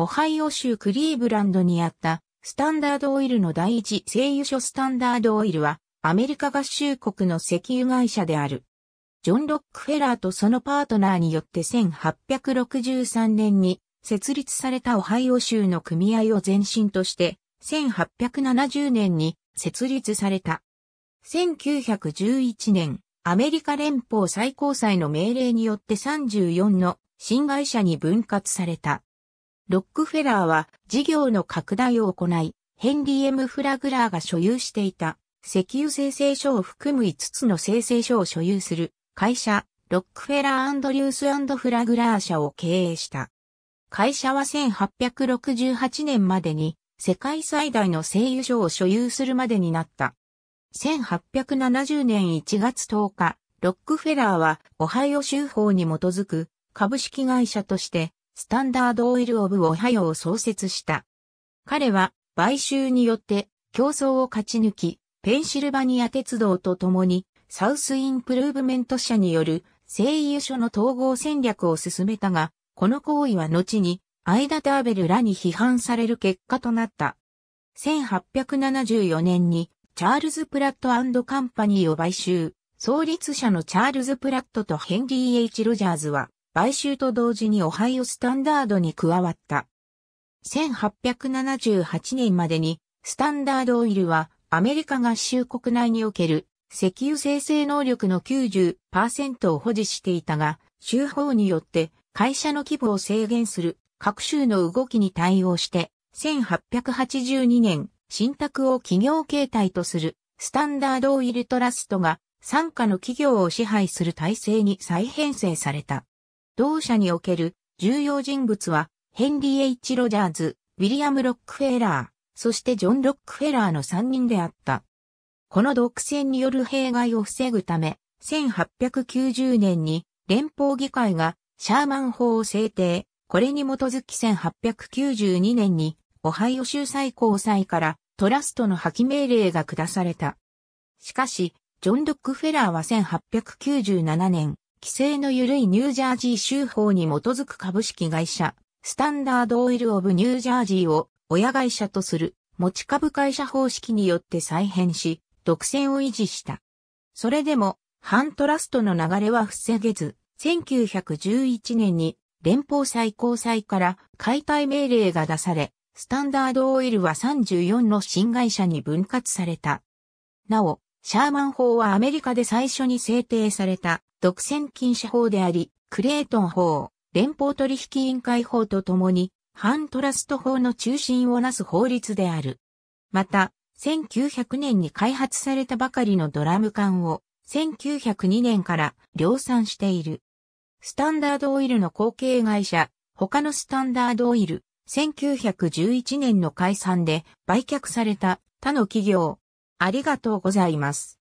オハイオ州クリーブランドにあったスタンダードオイルの第一製油所スタンダードオイルはアメリカ合衆国の石油会社である。ジョン・ロックフェラーとそのパートナーによって1863年に設立されたオハイオ州の組合を前身として1870年に設立された。1911年、アメリカ連邦最高裁の命令によって34の新会社に分割された。ロックフェラーは事業の拡大を行い、ヘンリー・ M・ フラグラーが所有していた石油生成所を含む5つの生成所を所有する会社、ロックフェラー・アンドリュース・フラグラー社を経営した。会社は1868年までに世界最大の製油所を所有するまでになった。1870年1月10日、ロックフェラーはオハイオ州法に基づく株式会社としてスタンダードオイル・オブ・オハイオを創設した。彼は、買収によって競争を勝ち抜き、ペンシルバニア鉄道と共に、サウスインプルーブメント社による製油所の統合戦略を進めたが、この行為は後に、アイダ・ターベルらに批判される結果となった。1874年に、チャールズ・プラットカンパニーを買収、創立者のチャールズ・プラットとヘンリー・ H・ ロジャーズは、買収と同時にオハイオスタンダードに加わった。1878年までに、スタンダードオイルは、アメリカ合衆国内における、石油生成能力の90%を保持していたが、州法によって会社の規模を制限する各州の動きに対応して、1882年、信託を企業形態とするスタンダードオイルトラストが傘下の企業を支配する体制に再編成された。同社における重要人物は、ヘンリー・ H・ ロジャーズ、ウィリアム・ロックフェラー、そしてジョン・ロックフェラーの3人であった。この独占による弊害を防ぐため、1890年に連邦議会がシャーマン法を制定。これに基づき1892年にオハイオ州最高裁からトラストの破棄命令が下された。しかし、ジョン・ロックフェラーは1897年、規制の緩いニュージャージー州法に基づく株式会社、スタンダードオイルオブニュージャージーを親会社とする持ち株会社方式によって再編し、独占を維持した。それでも、反トラストの流れは防げず、1911年に連邦最高裁から解体命令が出され、スタンダードオイルは34の新会社に分割された。なお、シャーマン法はアメリカで最初に制定された独占禁止法であり、クレートン法、連邦取引委員会法とともに、反トラスト法の中心をなす法律である。また、1900年に開発されたばかりのドラム缶を、1902年から量産している。スタンダードオイルの後継会社、他のスタンダードオイル、1911年の解散で売却された他の企業、ありがとうございます。